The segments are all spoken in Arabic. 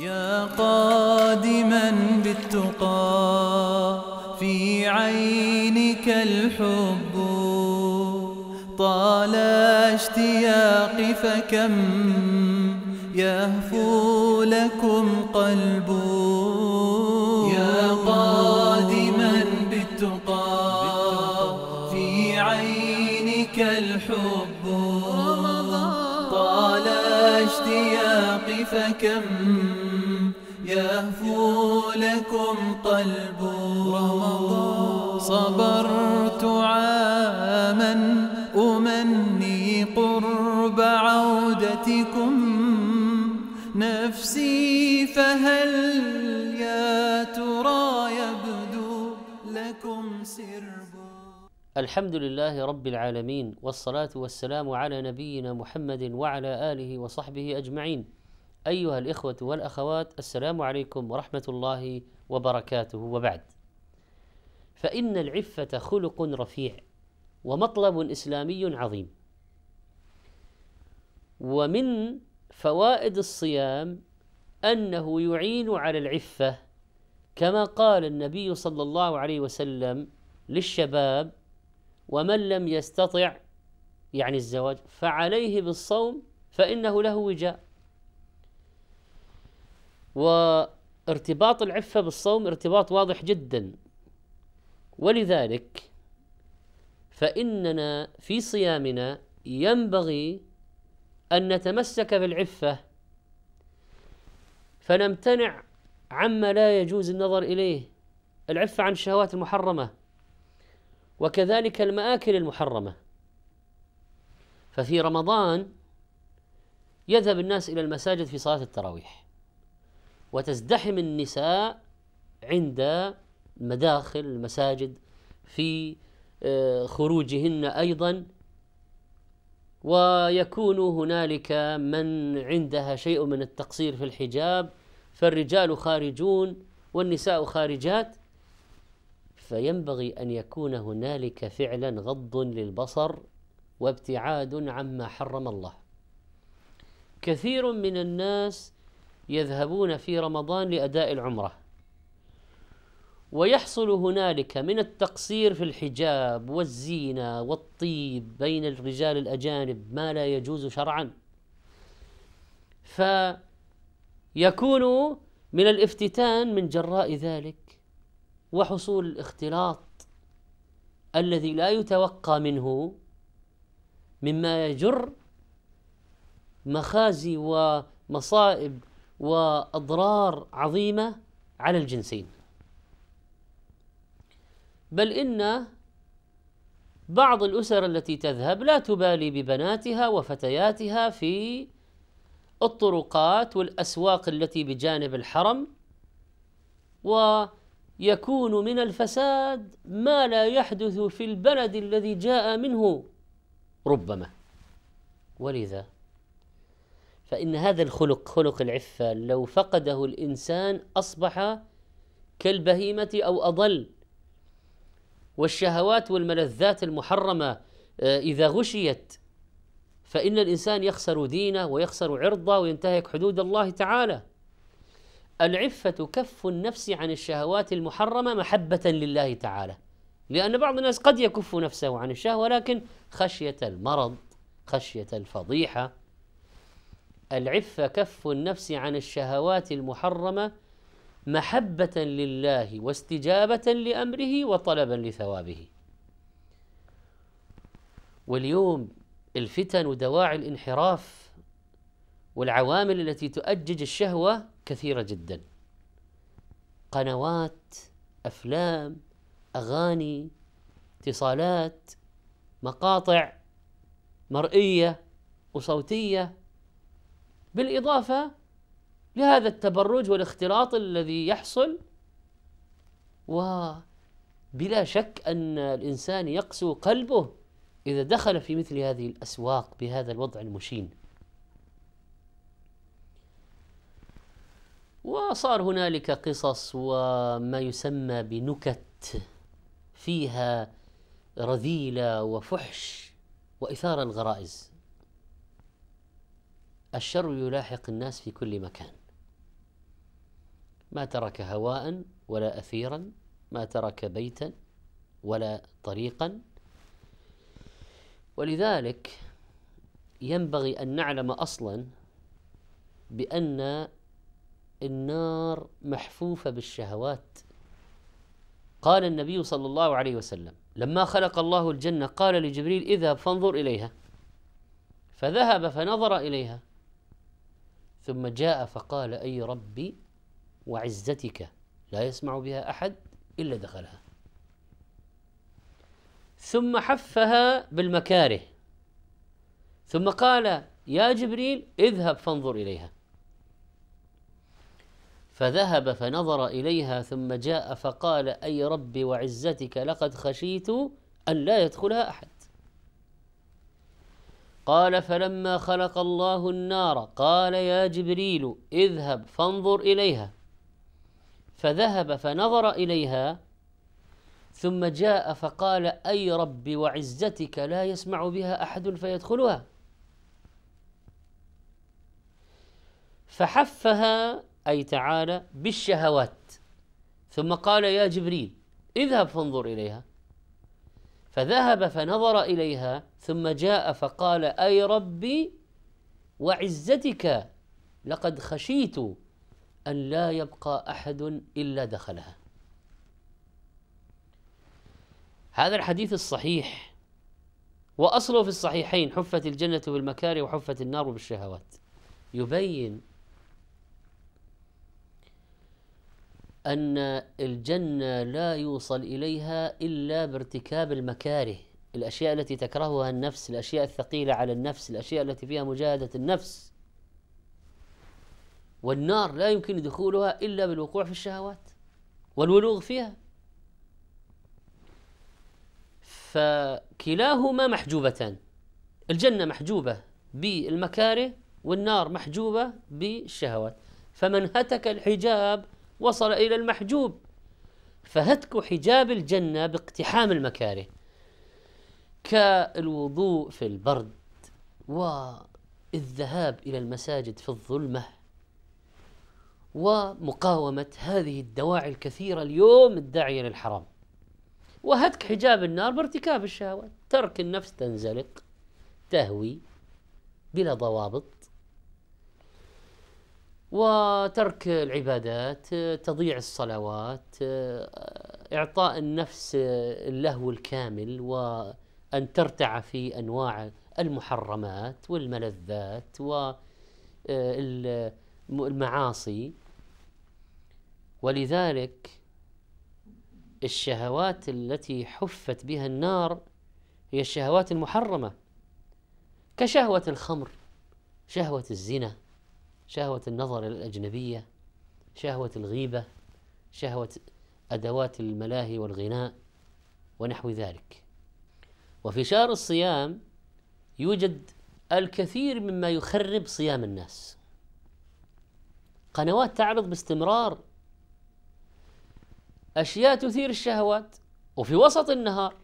يا قادما بالتقى في عينك الحب طال اشتياق فكم يهفو لكم قلب يا قادما بالتقى في عينك الحب طال اشتياق فكم لكم قلب رمضان صبرت عاما أمني قرب عودتكم نفسي فهل يا ترى يبدو لكم سرب الحمد لله رب العالمين والصلاة والسلام على نبينا محمد وعلى آله وصحبه أجمعين أيها الإخوة والأخوات السلام عليكم ورحمة الله وبركاته وبعد فإن العفة خلق رفيع ومطلب إسلامي عظيم ومن فوائد الصيام أنه يعين على العفة كما قال النبي صلى الله عليه وسلم للشباب ومن لم يستطع يعني الزواج فعليه بالصوم فإنه له وجاء ارتباط العفة بالصوم ارتباط واضح جدا ولذلك فإننا في صيامنا ينبغي أن نتمسك بالعفة فنمتنع عما لا يجوز النظر إليه العفة عن الشهوات المحرمة وكذلك المآكل المحرمة ففي رمضان يذهب الناس إلى المساجد في صلاة التراويح وتزدحم النساء عند مداخل المساجد في آه، خروجهن ايضا ويكون هنالك من عندها شيء من التقصير في الحجاب فالرجال خارجون والنساء خارجات فينبغي ان يكون هنالك فعلا غض للبصر وابتعاد عما حرم الله كثير من الناس يذهبون في رمضان لأداء العمرة ويحصل هنالك من التقصير في الحجاب والزينة والطيب بين الرجال الأجانب ما لا يجوز شرعا فيكون من الافتتان من جراء ذلك وحصول الاختلاط الذي لا يتوقى منه مما يجر مخازي ومصائب واضرار عظيمه على الجنسين بل ان بعض الاسر التي تذهب لا تبالي ببناتها وفتياتها في الطرقات والاسواق التي بجانب الحرم ويكون من الفساد ما لا يحدث في البلد الذي جاء منه ربما ولذا فإن هذا الخلق خلق العفة لو فقده الإنسان أصبح كالبهيمة أو أضل والشهوات والملذات المحرمة آه، إذا غشيت فإن الإنسان يخسر دينه ويخسر عرضه وينتهك حدود الله تعالى العفة كف النفس عن الشهوات المحرمة محبة لله تعالى لأن بعض الناس قد يكف نفسه عن الشهوة لكن خشية المرض خشية الفضيحة العفة كف النفس عن الشهوات المحرمة محبة لله واستجابة لأمره وطلبا لثوابه واليوم الفتن ودواعي الانحراف والعوامل التي تؤجج الشهوة كثيرة جدا قنوات أفلام أغاني اتصالات مقاطع مرئية وصوتية بالإضافة لهذا التبرج والاختلاط الذي يحصل وبلا شك أن الإنسان يقسو قلبه إذا دخل في مثل هذه الأسواق بهذا الوضع المشين وصار هنالك قصص وما يسمى بنكت فيها رذيله وفحش واثاره الغرائز الشر يلاحق الناس في كل مكان ما ترك هواء ولا أثيرا ما ترك بيتا ولا طريقا ولذلك ينبغي أن نعلم أصلا بأن النار محفوفة بالشهوات قال النبي صلى الله عليه وسلم لما خلق الله الجنة قال لجبريل اذهب فانظر إليها فذهب فنظر إليها ثم جاء فقال أي ربي وعزتك لا يسمع بها أحد إلا دخلها ثم حفها بالمكاره ثم قال يا جبريل اذهب فانظر إليها فذهب فنظر إليها ثم جاء فقال أي ربي وعزتك لقد خشيت أن لا يدخلها أحد قال فلما خلق الله النار قال يا جبريل اذهب فانظر اليها فذهب فنظر اليها ثم جاء فقال اي رب وعزتك لا يسمع بها احد فيدخلها فحفها اي تعالى بالشهوات ثم قال يا جبريل اذهب فانظر اليها فذهب فنظر اليها ثم جاء فقال اي ربي وعزتك لقد خشيت ان لا يبقى احد الا دخلها هذا الحديث الصحيح واصله في الصحيحين حفت الجنه بالمكاره وحفت النار بالشهوات يبين أن الجنة لا يوصل إليها إلا بارتكاب المكاره الأشياء التي تكرهها النفس الأشياء الثقيلة على النفس الأشياء التي فيها مجاهدة النفس والنار لا يمكن دخولها إلا بالوقوع في الشهوات والبلوغ فيها فكلاهما محجوبتان الجنة محجوبة بالمكاره والنار محجوبة بالشهوات فمن هتك الحجاب وصل إلى المحجوب فهتك حجاب الجنة باقتحام المكاره كالوضوء في البرد والذهاب إلى المساجد في الظلمة ومقاومة هذه الدواعي الكثيرة اليوم الداعية للحرام وهتك حجاب النار بارتكاب الشهوات ترك النفس تنزلق تهوي بلا ضوابط وترك العبادات تضيع الصلوات إعطاء النفس اللهو الكامل وأن ترتع في أنواع المحرمات والملذات والمعاصي ولذلك الشهوات التي حفت بها النار هي الشهوات المحرمة كشهوة الخمر شهوة الزنا شهوة النظر إلى الأجنبية شهوة الغيبة شهوة أدوات الملاهي والغناء ونحو ذلك وفي شهر الصيام يوجد الكثير مما يخرب صيام الناس قنوات تعرض باستمرار أشياء تثير الشهوات وفي وسط النهار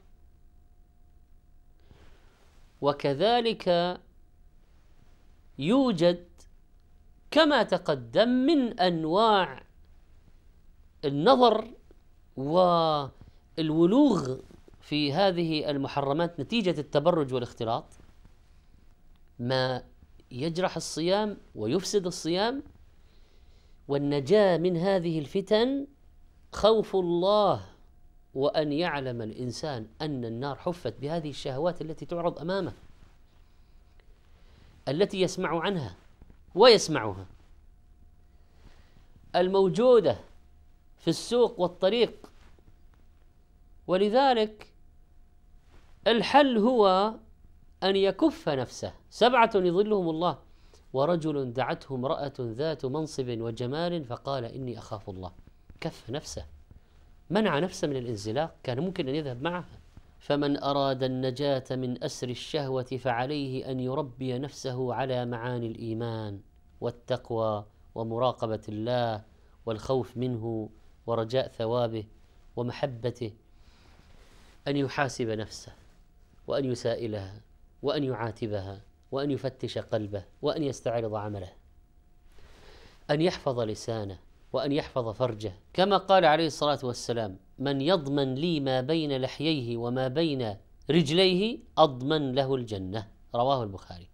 وكذلك يوجد كما تقدم من انواع النظر والولوغ في هذه المحرمات نتيجه التبرج والاختلاط ما يجرح الصيام ويفسد الصيام والنجاه من هذه الفتن خوف الله وان يعلم الانسان ان النار حفت بهذه الشهوات التي تعرض امامه التي يسمع عنها ويسمعها الموجوده في السوق والطريق ولذلك الحل هو ان يكف نفسه سبعه يظلهم الله ورجل دعته امراه ذات منصب وجمال فقال اني اخاف الله كف نفسه منع نفسه من الانزلاق كان ممكن ان يذهب معها فمن أراد النجاة من أسر الشهوة فعليه أن يربي نفسه على معاني الإيمان والتقوى ومراقبة الله والخوف منه ورجاء ثوابه ومحبته أن يحاسب نفسه وأن يسائلها وأن يعاتبها وأن يفتش قلبه وأن يستعرض عمله أن يحفظ لسانه وأن يحفظ فرجه كما قال عليه الصلاة والسلام من يضمن لي ما بين لحييه وما بين رجليه أضمن له الجنة رواه البخاري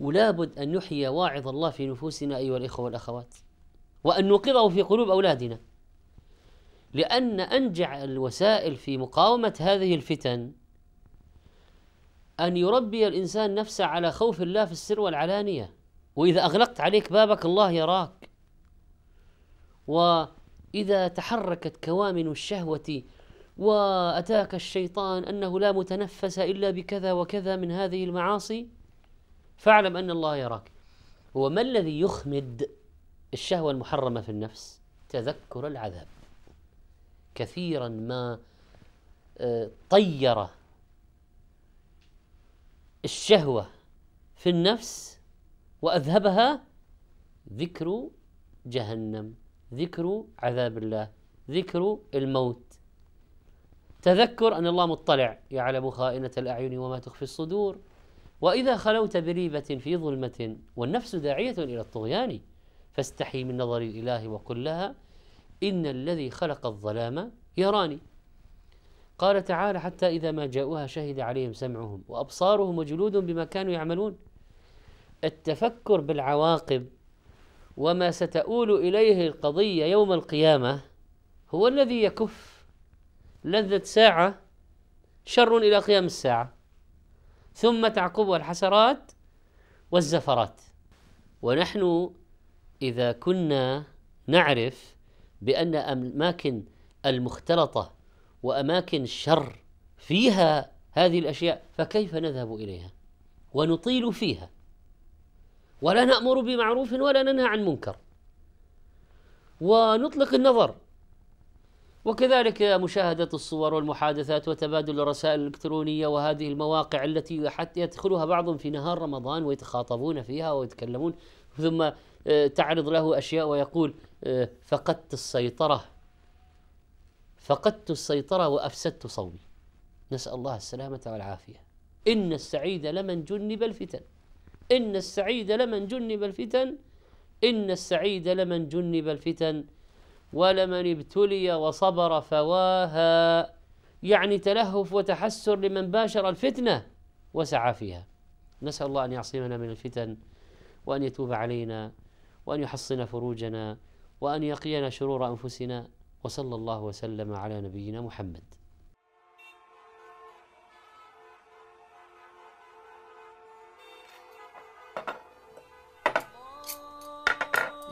ولا بد أن نحيي واعظ الله في نفوسنا أيها الإخوة والأخوات وأن نوقظه في قلوب أولادنا لأن أنجع الوسائل في مقاومة هذه الفتن أن يربي الإنسان نفسه على خوف الله في السر والعلانية وإذا أغلقت عليك بابك الله يراك وإذا تحركت كوامن الشهوة وأتاك الشيطان أنه لا متنفس إلا بكذا وكذا من هذه المعاصي فاعلم أن الله يراك هو ما الذي يخمد الشهوة المحرمة في النفس تذكر العذاب كثيرا ما آه، طير الشهوة في النفس وأذهبها ذكر جهنم ذكر عذاب الله ذكر الموت تذكر أن الله مطلع يعلم خائنة الأعين وما تخفي الصدور وإذا خلوت بريبة في ظلمة والنفس داعية إلى الطغيان فاستحي من نظر الإله وقل لها إن الذي خلق الظلام يراني قال تعالى حتى إذا ما جاءوها شهد عليهم سمعهم وأبصارهم وجلودهم بما كانوا يعملون التفكر بالعواقب وما ستؤول اليه القضيه يوم القيامه هو الذي يكف لذه ساعه شر الى قيام الساعه ثم تعقبها الحسرات والزفرات ونحن اذا كنا نعرف بان اماكن المختلطه واماكن الشر فيها هذه الاشياء فكيف نذهب اليها ونطيل فيها ولا نأمر بمعروف ولا ننهى عن منكر ونطلق النظر وكذلك مشاهدة الصور والمحادثات وتبادل الرسائل الإلكترونية وهذه المواقع التي حتى يدخلها بعضهم في نهار رمضان ويتخاطبون فيها ويتكلمون ثم آه، تعرض له أشياء ويقول آه، فقدت السيطرة فقدت السيطرة وأفسدت صومي نسأل الله السلامة والعافية إن السعيد لمن جنب الفتن إن السعيد لمن جنب الفتن إن السعيد لمن جنب الفتن ولمن ابتلي وصبر فواها يعني تلهف وتحسر لمن باشر الفتنة وسعى فيها نسأل الله أن يعصمنا من الفتن وأن يتوب علينا وأن يحصن فروجنا وأن يقينا شرور أنفسنا وصلى الله وسلم على نبينا محمد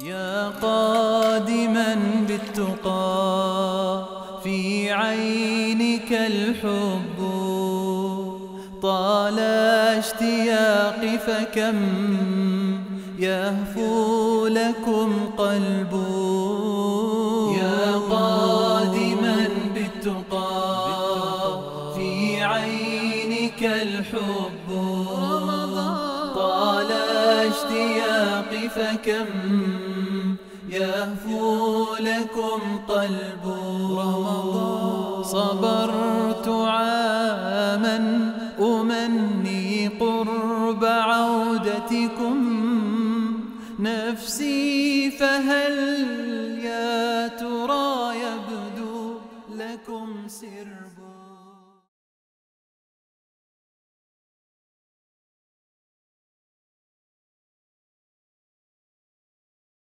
يا قادما بالتقى في عينك الحب طال اشتياقي فكم يهفو لكم قلبي لكم قلب رمضان صبر